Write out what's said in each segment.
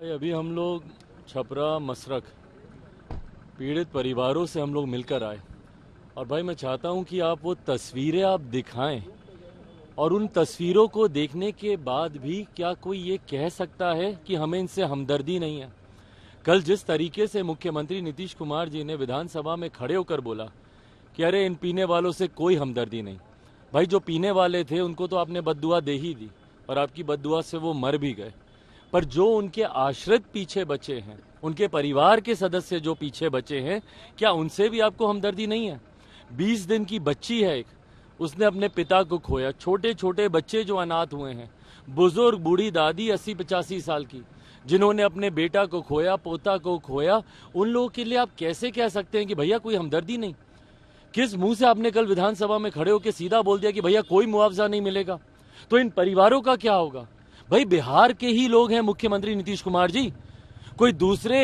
भाई अभी हम लोग छपरा मसरक पीड़ित परिवारों से हम लोग मिलकर आए और भाई मैं चाहता हूं कि आप वो तस्वीरें आप दिखाएं और उन तस्वीरों को देखने के बाद भी क्या कोई ये कह सकता है कि हमें इनसे हमदर्दी नहीं है कल जिस तरीके से मुख्यमंत्री नीतीश कुमार जी ने विधानसभा में खड़े होकर बोला कि अरे इन पीने वालों से कोई हमदर्दी नहीं भाई जो पीने वाले थे उनको तो आपने बददुआ दे ही दी और आपकी बदुआ से वो मर भी गए पर जो उनके आश्रित पीछे बचे हैं उनके परिवार के सदस्य जो पीछे बचे हैं क्या उनसे भी आपको हमदर्दी नहीं है बीस दिन की बच्ची है एक उसने अपने पिता को खोया छोटे छोटे बच्चे जो अनाथ हुए हैं बुजुर्ग बूढ़ी दादी अस्सी पचासी साल की जिन्होंने अपने बेटा को खोया पोता को खोया उन लोगों के लिए आप कैसे कह सकते हैं कि भैया कोई हमदर्दी नहीं किस मुंह से आपने कल विधानसभा में खड़े होकर सीधा बोल दिया कि भैया कोई मुआवजा नहीं मिलेगा तो इन परिवारों का क्या होगा भाई बिहार के ही लोग हैं मुख्यमंत्री नीतीश कुमार जी कोई दूसरे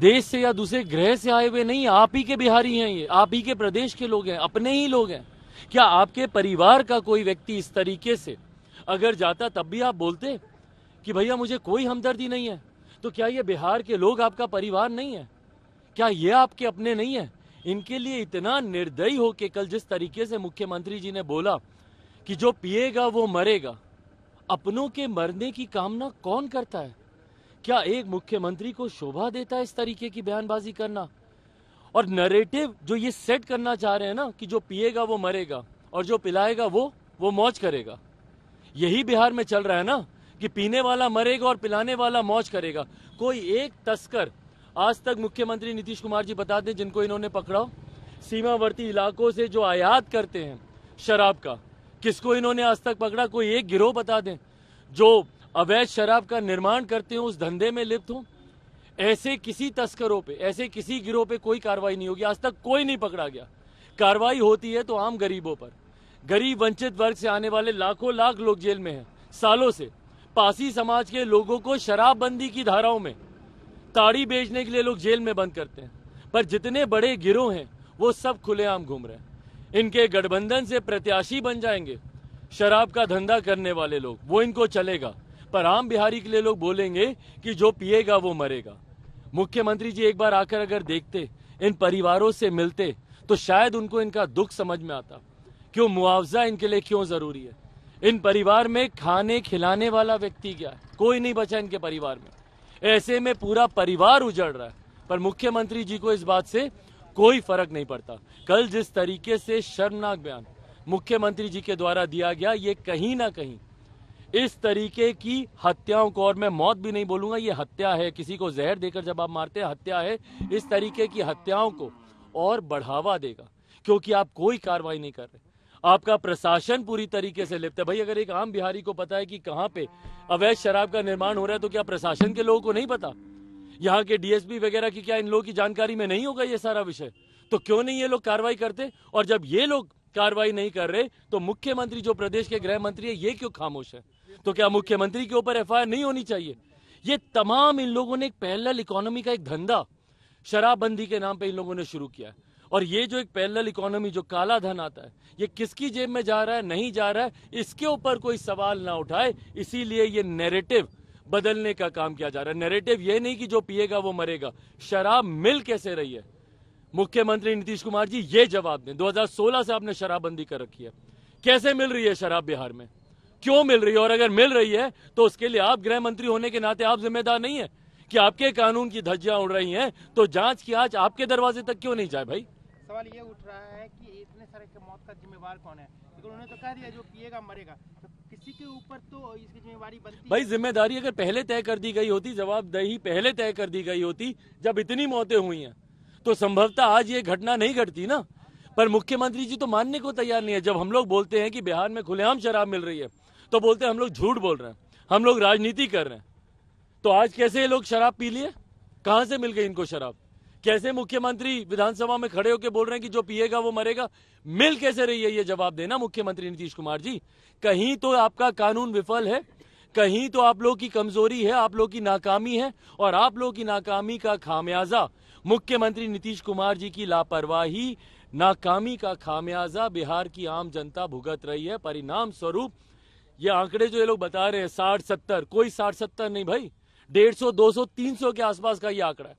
देश से या दूसरे ग्रह से आए हुए नहीं आप ही के बिहारी हैं ये आप ही के प्रदेश के लोग हैं अपने ही लोग हैं क्या आपके परिवार का कोई व्यक्ति इस तरीके से अगर जाता तब भी आप बोलते कि भैया मुझे कोई हमदर्दी नहीं है तो क्या ये बिहार के लोग आपका परिवार नहीं है क्या ये आपके अपने नहीं है इनके लिए इतना निर्दयी हो के कल जिस तरीके से मुख्यमंत्री जी ने बोला कि जो पिएगा वो मरेगा अपनों के मरने की कामना कौन करता है क्या एक मुख्यमंत्री को शोभा देता है इस तरीके की बयानबाजी करना और नरेटिव जो ये सेट करना चाह रहे हैं ना कि जो पिएगा वो मरेगा और जो पिलाएगा वो वो मौज करेगा यही बिहार में चल रहा है ना कि पीने वाला मरेगा और पिलाने वाला मौज करेगा कोई एक तस्कर आज तक मुख्यमंत्री नीतीश कुमार जी बता दें जिनको इन्होंने पकड़ा सीमावर्ती इलाकों से जो आयात करते हैं शराब का किसको इन्होंने आज तक पकड़ा कोई एक गिरोह बता दें जो अवैध शराब का निर्माण करते हो उस धंधे में लिप्त हो ऐसे किसी तस्करों पे ऐसे किसी गिरोह पे कोई कार्रवाई नहीं होगी आज तक कोई नहीं पकड़ा गया कार्रवाई होती है तो आम गरीबों पर गरीब वंचित वर्ग से आने वाले लाखों लाख लोग जेल में हैं सालों से पासी समाज के लोगों को शराबबंदी की धाराओं में ताड़ी बेचने के लिए लोग जेल में बंद करते हैं पर जितने बड़े गिरोह हैं वो सब खुलेआम घूम रहे हैं इनके गठबंधन से प्रत्याशी बन जाएंगे शराब का धंधा करने वाले लोग वो इनको चलेगा पर आम बिहारी के लिए लोग बोलेंगे कि जो पिएगा वो मरेगा मुख्यमंत्री जी एक बार आकर अगर देखते इन परिवारों से मिलते तो शायद उनको इनका दुख समझ में आता क्यों मुआवजा इनके लिए क्यों जरूरी है इन परिवार में खाने खिलाने वाला व्यक्ति क्या है कोई नहीं बचा इनके परिवार में ऐसे में पूरा परिवार उजड़ रहा है पर मुख्यमंत्री जी को इस बात से कोई फर्क नहीं पड़ता कल जिस तरीके से शर्मनाक बयान मुख्यमंत्री जी के द्वारा दिया गया ये कहीं ना कहीं इस तरीके की हत्याओं को और मैं मौत भी नहीं बोलूंगा ये हत्या है किसी को जहर देकर जब आप मारते हैं हत्या है इस तरीके की हत्याओं को और बढ़ावा देगा क्योंकि आप कोई कार्रवाई नहीं कर रहे आपका प्रशासन पूरी तरीके से लिप्त है भाई अगर एक आम बिहारी को पता है कि कहाँ पे अवैध शराब का निर्माण हो रहा है तो क्या प्रशासन के लोगों को नहीं पता यहाँ के डीएसपी वगैरह की क्या इन लोगों की जानकारी में नहीं होगा ये सारा विषय तो क्यों नहीं ये लोग कार्रवाई करते और जब ये लोग कार्रवाई नहीं कर रहे तो मुख्यमंत्री जो प्रदेश के गृह मंत्री है ये क्यों खामोश है तो क्या मुख्यमंत्री के ऊपर एफ नहीं होनी चाहिए ये तमाम इन लोगों ने एक पैरल इकोनॉमी का एक धंधा शराबबंदी के नाम पे इन लोगों ने शुरू किया है और ये जो एक पैरल इकोनॉमी जो काला धन आता है ये किसकी जेब में जा रहा है नहीं जा रहा है इसके ऊपर कोई सवाल ना उठाए इसीलिए ये नेरेटिव बदलने का काम किया जा रहा है नैरेटिव ये नहीं कि जो पिएगा वो मरेगा शराब मिल कैसे रही है मुख्यमंत्री नीतीश कुमार जी ये जवाब दें 2016 से आपने शराबबंदी कर रखी है कैसे मिल रही है शराब बिहार में क्यों मिल रही है और अगर मिल रही है तो उसके लिए आप गृह मंत्री होने के नाते आप जिम्मेदार नहीं है कि आपके कानून की धज्जियां उड़ रही हैं तो जांच की आज आपके दरवाजे तक क्यों नहीं जाए भाई सवाल ये उठ रहा है कि इतने सारे मौत का जिम्मेवार कौन है उन्होंने तो कह दिया जो पिएगा मरेगा तो के ऊपर तो इसकी बनती भाई जिम्मेदारी अगर पहले तय कर दी गई होती जवाबदेही पहले तय कर दी गई होती जब इतनी मौतें हुई हैं तो संभवतः आज ये घटना नहीं घटती ना पर मुख्यमंत्री जी तो मानने को तैयार नहीं है जब हम लोग बोलते हैं कि बिहार में खुलेआम शराब मिल रही है तो बोलते हैं हम लोग झूठ बोल रहे हैं हम लोग राजनीति कर रहे हैं तो आज कैसे ये लोग शराब पी लिए कहाँ से मिल गई इनको शराब कैसे मुख्यमंत्री विधानसभा में खड़े होकर बोल रहे हैं कि जो पिएगा वो मरेगा मिल कैसे रही है ये जवाब देना मुख्यमंत्री नीतीश कुमार जी कहीं तो आपका कानून विफल है कहीं तो आप लोग की कमजोरी है आप लोग की नाकामी है और आप लोग की नाकामी का खामियाजा मुख्यमंत्री नीतीश कुमार जी की लापरवाही नाकामी का खामियाजा बिहार की आम जनता भुगत रही है परिणाम स्वरूप ये आंकड़े जो ये लोग बता रहे हैं साठ सत्तर कोई साठ सत्तर नहीं भाई डेढ़ सौ दो सौ तीन सौ के आसपास का ये आंकड़ा है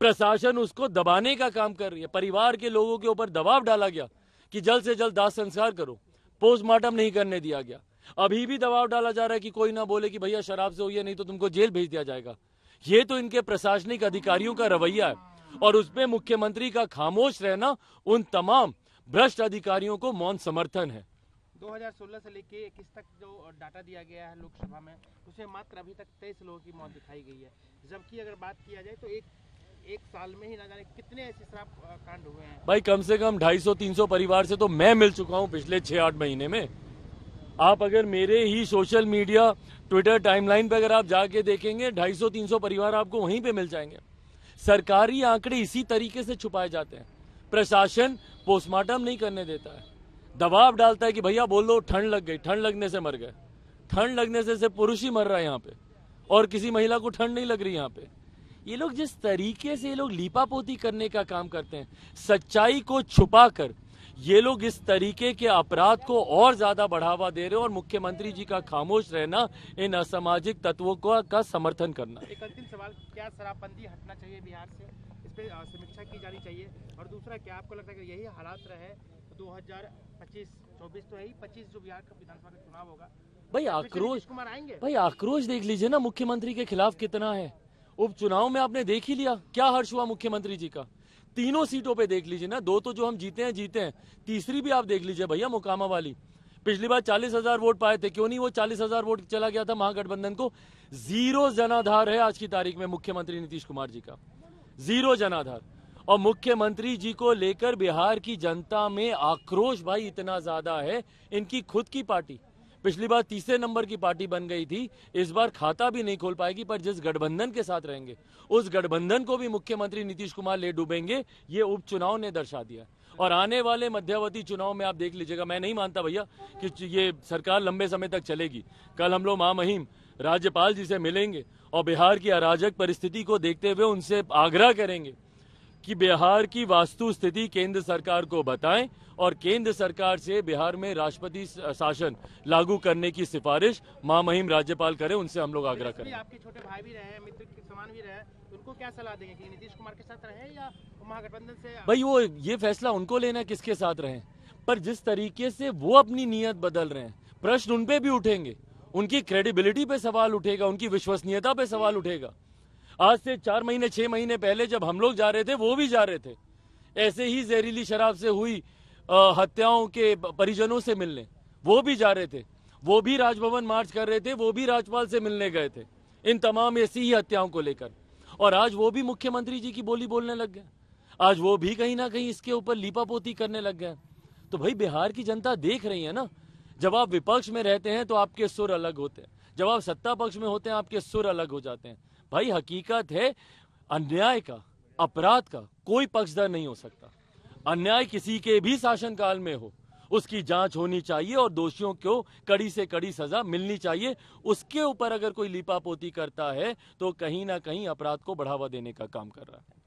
प्रशासन उसको दबाने का काम कर रही है परिवार के लोगों के ऊपर दबाव डाला गया कि जल्द से जल्द दाह संस्कार करो पोस्टमार्टम नहीं करने दिया गया अभी भी दबाव डाला जा रहा है कि कोई ना बोले कि भैया शराब से हुई नहीं तो तुमको जेल भेज दिया जाएगा ये तो इनके प्रशासनिक अधिकारियों का रवैया है और उसमें मुख्यमंत्री का खामोश रहना उन तमाम भ्रष्ट अधिकारियों को मौन समर्थन है 2016 से लेके इक्कीस तक जो डाटा दिया गया है लोकसभा में उसमें मात्र अभी तक तेईस लोगों की मौत दिखाई गई है जबकि अगर बात किया जाए तो एक एक साल में ही ना जाने कितने ऐसे शराब कांड हुए हैं भाई कम से कम ढाई सौ तीन सौ परिवार से तो मैं मिल चुका हूँ पिछले छह आठ महीने में आप अगर मेरे ही सोशल मीडिया ट्विटर टाइमलाइन पे अगर आप जाके देखेंगे तीन सौ परिवार आपको वहीं पे मिल जाएंगे सरकारी आंकड़े इसी तरीके से छुपाए जाते हैं प्रशासन पोस्टमार्टम नहीं करने देता है दबाव डालता है कि भैया बोल दो ठंड लग गई ठंड लगने से मर गए ठंड लगने से पुरुष ही मर रहा है यहाँ पे और किसी महिला को ठंड नहीं लग रही यहाँ पे ये लोग जिस तरीके से ये लोग पोती करने का काम करते हैं सच्चाई को छुपा कर ये लोग इस तरीके के अपराध को और ज्यादा बढ़ावा दे रहे हैं और मुख्यमंत्री जी का खामोश रहना इन असामाजिक तत्वों को का समर्थन करना एक अंतिम सवाल क्या शराबबंदी हटना चाहिए बिहार से इस पर समीक्षा की जानी चाहिए और दूसरा क्या आपको लगता है कि यही हालात रहे तो दो हजार पच्चीस चौबीस तो यही पच्चीस जो बिहार का विधानसभा का चुनाव होगा भाई तो आक्रोश भाई आक्रोश देख लीजिए ना मुख्यमंत्री के खिलाफ कितना है उपचुनाव में आपने देख ही लिया क्या हर्ष हुआ मुख्यमंत्री जी का तीनों सीटों पे देख लीजिए ना दो तो जो हम जीते हैं जीते हैं तीसरी भी आप देख लीजिए भैया मोकामा वाली पिछली बार चालीस हजार वोट पाए थे क्यों नहीं वो चालीस हजार वोट चला गया था महागठबंधन को जीरो जनाधार है आज की तारीख में मुख्यमंत्री नीतीश कुमार जी का जीरो जनाधार और मुख्यमंत्री जी को लेकर बिहार की जनता में आक्रोश भाई इतना ज्यादा है इनकी खुद की पार्टी पिछली बार तीसरे नंबर की पार्टी बन गई थी इस बार खाता भी नहीं खोल पाएगी पर जिस गठबंधन के साथ रहेंगे उस गठबंधन को भी मुख्यमंत्री नीतीश कुमार ले डूबेंगे ये उपचुनाव ने दर्शा दिया और आने वाले मध्यावधि चुनाव में आप देख लीजिएगा मैं नहीं मानता भैया कि ये सरकार लंबे समय तक चलेगी कल हम लोग महामहिम राज्यपाल जी से मिलेंगे और बिहार की अराजक परिस्थिति को देखते हुए उनसे आग्रह करेंगे कि बिहार की वास्तु स्थिति केंद्र सरकार को बताएं और केंद्र सरकार से बिहार में राष्ट्रपति शासन लागू करने की सिफारिश महामहिम राज्यपाल करें उनसे हम लोग आग्रह करें आपके छोटे भाई भी रहे मित्र के समान भी रहे उनको क्या सलाह देंगे कि नीतीश कुमार के साथ रहे या महागठबंधन से भाई वो ये फैसला उनको लेना है किसके साथ रहे पर जिस तरीके से वो अपनी नीयत बदल रहे हैं प्रश्न उनपे भी उठेंगे उनकी क्रेडिबिलिटी पे सवाल उठेगा उनकी विश्वसनीयता पे सवाल उठेगा आज से चार महीने छह महीने पहले जब हम लोग जा रहे थे वो भी जा रहे थे ऐसे ही जहरीली शराब से हुई हत्याओं के परिजनों से मिलने वो भी जा रहे थे वो भी राजभवन मार्च कर रहे थे वो भी राज्यपाल से मिलने गए थे इन तमाम ऐसी ही हत्याओं को लेकर और आज वो भी मुख्यमंत्री जी की बोली बोलने लग गए आज वो भी कहीं ना कहीं इसके ऊपर लीपापोती करने लग गए तो भाई बिहार की जनता देख रही है ना जब आप विपक्ष में रहते हैं तो आपके सुर अलग होते हैं जब आप सत्ता पक्ष में होते हैं आपके सुर अलग हो जाते हैं भाई हकीकत है अन्याय का अपराध का कोई पक्षधर नहीं हो सकता अन्याय किसी के भी शासन काल में हो उसकी जांच होनी चाहिए और दोषियों को कड़ी से कड़ी सजा मिलनी चाहिए उसके ऊपर अगर कोई लिपापोती करता है तो कहीं ना कहीं अपराध को बढ़ावा देने का काम कर रहा है